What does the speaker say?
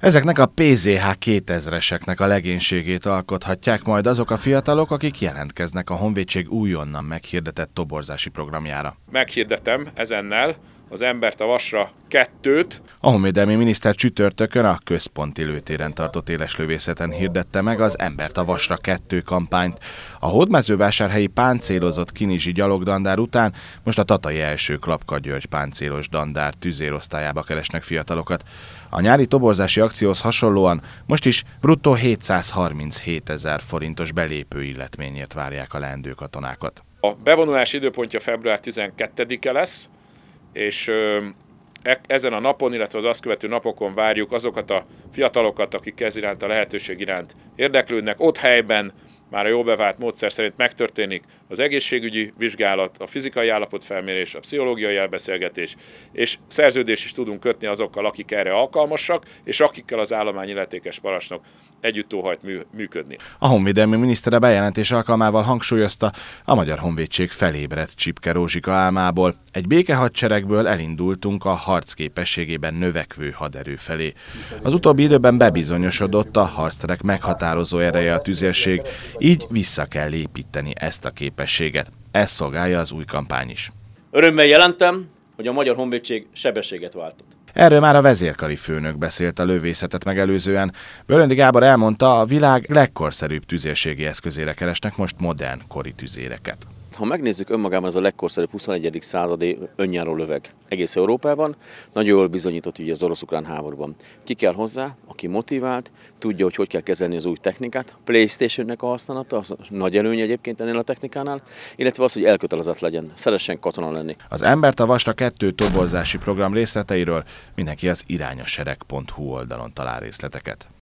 Ezeknek a PZH 2000-eseknek a legénységét alkothatják majd azok a fiatalok, akik jelentkeznek a Honvédség újonnan meghirdetett toborzási programjára. Meghirdetem ezennel, az embert a vasra kettőt. A honvédelmi miniszter csütörtökön a központi lőtéren tartott éleslövészeten hirdette meg az Embert a Vasra kettő kampányt. A hódmezővásárhelyi páncélozott kinizsi gyalogdandár után most a Tatai első Klapka György páncélos dandár tüzérosztályába keresnek fiatalokat. A nyári toborzási akcióhoz hasonlóan most is bruttó 737 ezer forintos belépő illetményért várják a leendő katonákat. A bevonulás időpontja február 12-e lesz, és e, ezen a napon, illetve az azt követő napokon várjuk azokat a fiatalokat, akik ez iránt a lehetőség iránt érdeklődnek, ott helyben már a jó bevált módszer szerint megtörténik az egészségügyi vizsgálat, a fizikai állapot felmérés, a pszichológiai elbeszélgetés, és szerződés is tudunk kötni azokkal, akik erre alkalmasak, és akikkel az állomány illetékes parancsnok együtt óhajt mű, működni. A honvédelmi miniszter a bejelentés alkalmával hangsúlyozta, a magyar honvédség felébredt Csipke Rózsika álmából. Egy békehadseregből elindultunk a harc képességében növekvő haderő felé. Az utóbbi időben bebizonyosodott a harcterek meghatározó ereje a tüzérség, így vissza kell építeni ezt a képességet. Ezt szolgálja az új kampány is. Örömmel jelentem, hogy a Magyar Honvédség sebességet váltott. Erről már a vezérkari főnök beszélt a lövészetet megelőzően. Bölöndi Gábor elmondta, a világ legkorszerűbb tüzérségi eszközére keresnek most modern kori tüzéreket ha megnézzük önmagában ez a legkorszerűbb 21. századi önjáró löveg egész Európában, nagyon jól bizonyított ugye az orosz-ukrán háborúban. Ki kell hozzá, aki motivált, tudja, hogy hogy kell kezelni az új technikát. Playstation-nek a használata, az nagy előny egyébként ennél a technikánál, illetve az, hogy elkötelezett legyen, szeressen katona lenni. Az ember Embertavasra kettő toborzási program részleteiről mindenki az irányosereg.hu oldalon talál részleteket.